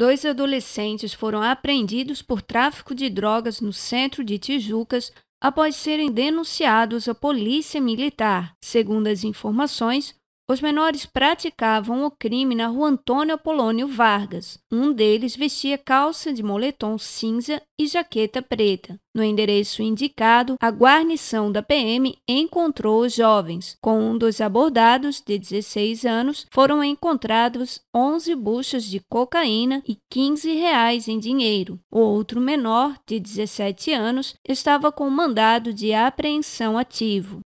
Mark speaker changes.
Speaker 1: dois adolescentes foram apreendidos por tráfico de drogas no centro de Tijucas após serem denunciados à polícia militar. Segundo as informações, os menores praticavam o crime na rua Antônio Apolônio Vargas. Um deles vestia calça de moletom cinza e jaqueta preta. No endereço indicado, a guarnição da PM encontrou os jovens. Com um dos abordados, de 16 anos, foram encontrados 11 buchas de cocaína e 15 reais em dinheiro. O outro menor, de 17 anos, estava com mandado de apreensão ativo.